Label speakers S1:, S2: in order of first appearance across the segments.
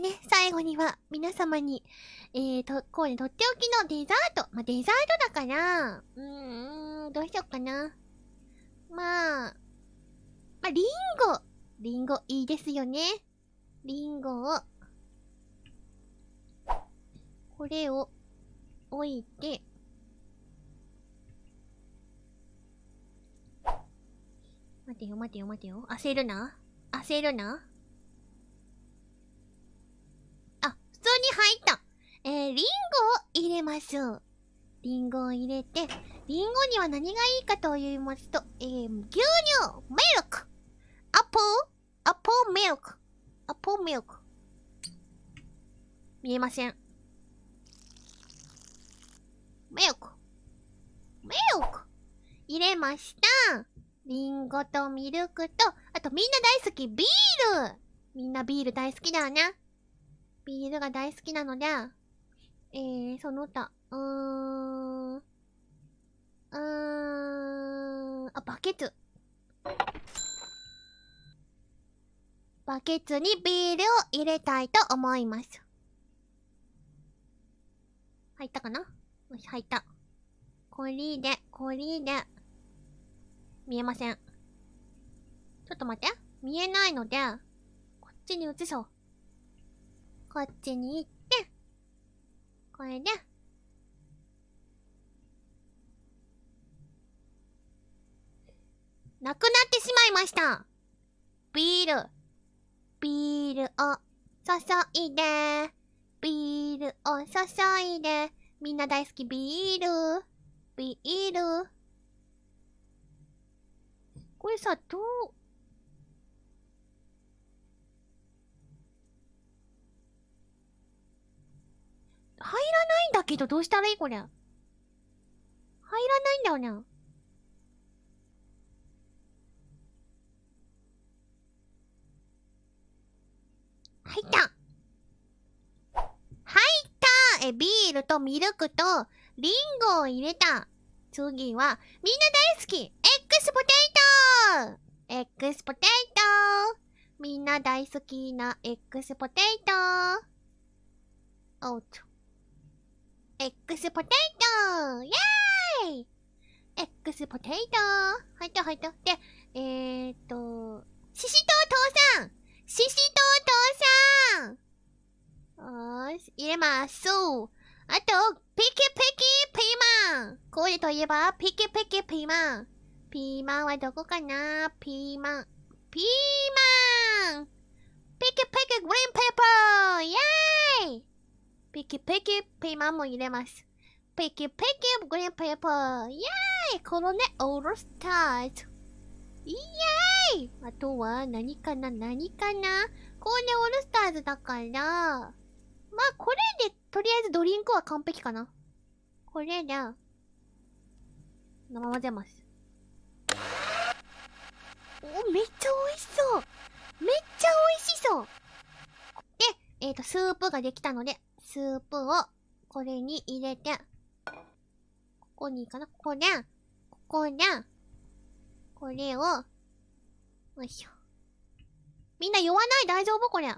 S1: でね、最後には皆様に、えー、と、こうね、とっておきのデザート。まあ、デザートだから、うーん、どうしよっかな。まあ、まあ、リンゴ。リンゴいいですよね。リンゴを、これを置いて、待てよ待てよ待てよ。焦るな。焦るな。に入ったえー、リンゴを入れます。リンゴを入れて、リンゴには何がいいかと言いますと、えー、牛乳、ミルク、アポー、アポーミルク、アポーミルク。見えません。ミルク、ミルク、入れました。リンゴとミルクと、あとみんな大好きビールみんなビール大好きだよね。ビールが大好きなので、えー、その他、うーん、うーん、あ、バケツ。バケツにビールを入れたいと思います。入ったかなよし、入った。こりで、こりで。見えません。ちょっと待って。見えないので、こっちに移そう。こっちに行ってこれでなくなってしまいましたビールビールを注いでビールを注いでみんな大好きビールビールこれさどうけどどうしたらいいこれ。入らないんだよね。入った入ったえ、ビールとミルクとリンゴを入れた。次は、みんな大好きエックスポテイトエックスポテイトみんな大好きなエックスポテイトおっと。エックスポテトイェーイエックスポテトはいとはいと。で、えー、っと、シシトウ父さんシトウう父さんよし、入れます。あと、ピキピキピーマンこれといえば、ピキピキピーマンピーマンはどこかなピーマン。ピーマンピキピキピーマンも入れます。ピキピキグリーンペーパー。イェーイこのね、オールスターズ。イェーイあとは、何かな何かなこうね、オールスターズだから、まあ、これで、とりあえずドリンクは完璧かな。これで、生混ぜます。お、めっちゃ美味しそうめっちゃ美味しそうで、えっ、ー、と、スープができたので、スープをこれに入れて、ここにいいかなここで、ここで、これを、よいしょ。みんな酔わない大丈夫これ。え、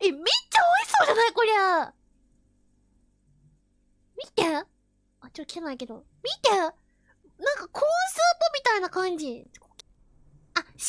S1: めっちゃ美味しそうじゃないこりゃ見てあ、ちょっと来てないけど。見てなんかコーンスープみたいな感じ。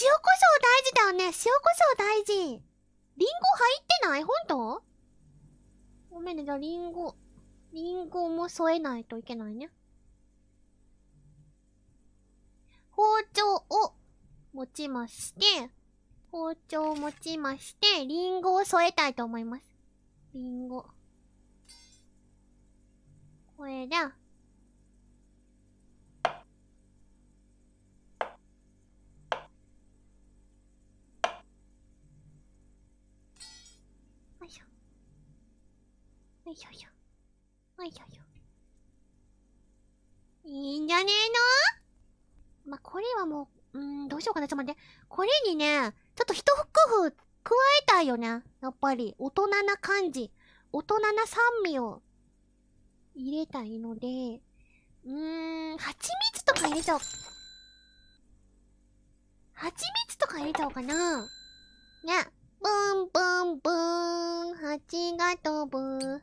S1: 塩胡椒大事だよね。塩胡椒大事。リンゴ入ってないほんとごめんね、じゃあリンゴ。リンゴも添えないといけないね。包丁を持ちまして、包丁を持ちまして、リンゴを添えたいと思います。リンゴ。これじゃ。よいしょよ。いしょよ。いいんじゃねえのまあ、これはもう、うんどうしようかな。ちょっと待って。これにね、ちょっと一工夫加えたいよね。やっぱり、大人な感じ。大人な酸味を入れたいので、うーん、蜂蜜とか入れちゃおう。蜂蜜とか入れちゃおうかな。ね。ブンブンブーン、蜂が飛ぶ。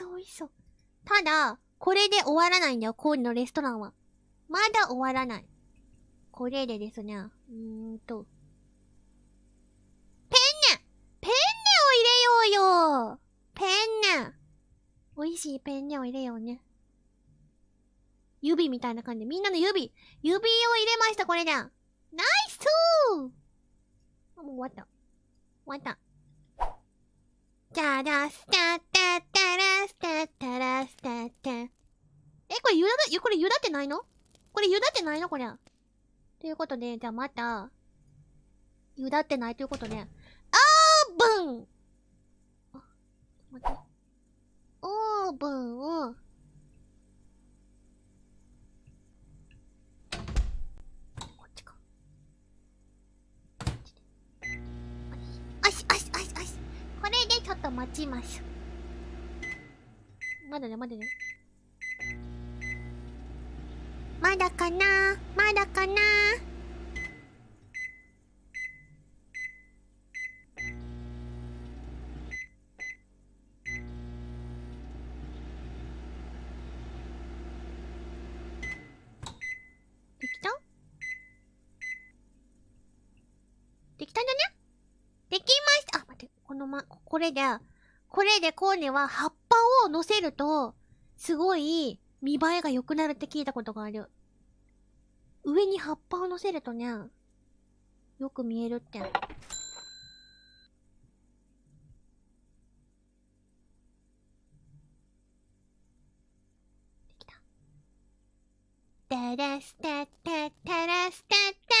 S1: ちゃ美味しそう。ただ、これで終わらないんだよ、氷のレストランは。まだ終わらない。これでですね、うーんと。ペンネペンネを入れようよペンネ美味しいペンネを入れようね。指みたいな感じで、みんなの指指を入れました、これでナイスーもう終わった。終わった。じゃらすたたたらっえ、これゆだ、ゆ、これゆだってないのこれゆだってないのこれ。ということで、じゃあまた、ゆだってないということで、あーぶんあ、待って。オーブンを、あしあしあしあしこれでちょっと待ちますまだね、まだね。まだかなまだかなできたできたんだねできましたあ、待って、このま、これで、これでコーネは8を乗せると、すごい見栄えが良くなるって聞いたことがある。上に葉っぱを乗せるとね、よく見えるって。できた。テレステテテレステテ